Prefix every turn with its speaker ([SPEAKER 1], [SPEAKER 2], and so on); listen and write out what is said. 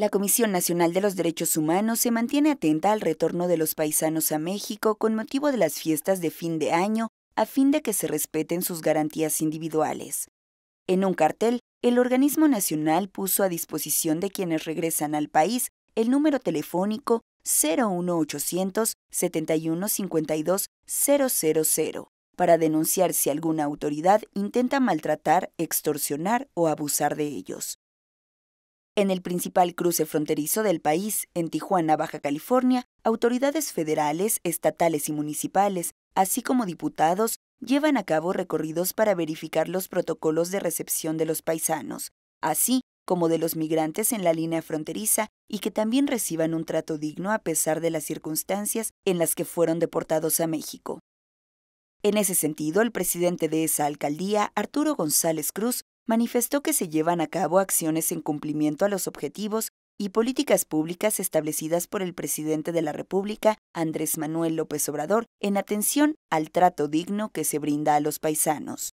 [SPEAKER 1] La Comisión Nacional de los Derechos Humanos se mantiene atenta al retorno de los paisanos a México con motivo de las fiestas de fin de año a fin de que se respeten sus garantías individuales. En un cartel, el organismo nacional puso a disposición de quienes regresan al país el número telefónico 01800 7152 000 para denunciar si alguna autoridad intenta maltratar, extorsionar o abusar de ellos. En el principal cruce fronterizo del país, en Tijuana, Baja California, autoridades federales, estatales y municipales, así como diputados, llevan a cabo recorridos para verificar los protocolos de recepción de los paisanos, así como de los migrantes en la línea fronteriza y que también reciban un trato digno a pesar de las circunstancias en las que fueron deportados a México. En ese sentido, el presidente de esa alcaldía, Arturo González Cruz, manifestó que se llevan a cabo acciones en cumplimiento a los objetivos y políticas públicas establecidas por el presidente de la República, Andrés Manuel López Obrador, en atención al trato digno que se brinda a los paisanos.